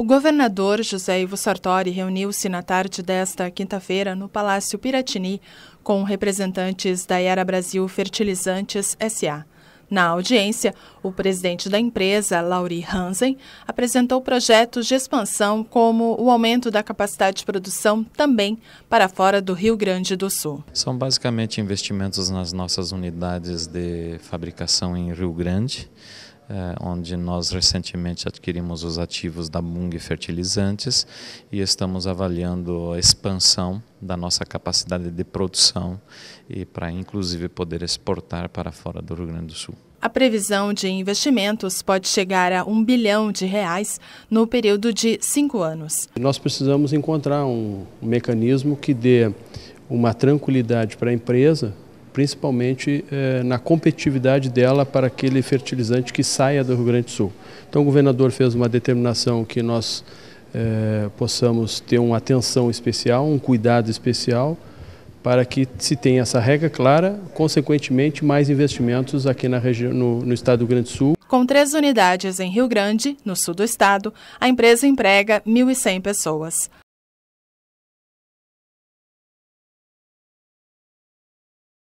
O governador José Ivo Sartori reuniu-se na tarde desta quinta-feira no Palácio Piratini com representantes da Era Brasil Fertilizantes SA. Na audiência, o presidente da empresa, Lauri Hansen, apresentou projetos de expansão como o aumento da capacidade de produção também para fora do Rio Grande do Sul. São basicamente investimentos nas nossas unidades de fabricação em Rio Grande, é, onde nós recentemente adquirimos os ativos da Mung Fertilizantes e estamos avaliando a expansão da nossa capacidade de produção e para inclusive poder exportar para fora do Rio Grande do Sul. A previsão de investimentos pode chegar a um bilhão de reais no período de cinco anos. Nós precisamos encontrar um mecanismo que dê uma tranquilidade para a empresa principalmente eh, na competitividade dela para aquele fertilizante que saia do Rio Grande do Sul. Então o governador fez uma determinação que nós eh, possamos ter uma atenção especial, um cuidado especial, para que se tenha essa regra clara, consequentemente mais investimentos aqui na região, no, no estado do Rio Grande do Sul. Com três unidades em Rio Grande, no sul do estado, a empresa emprega 1.100 pessoas.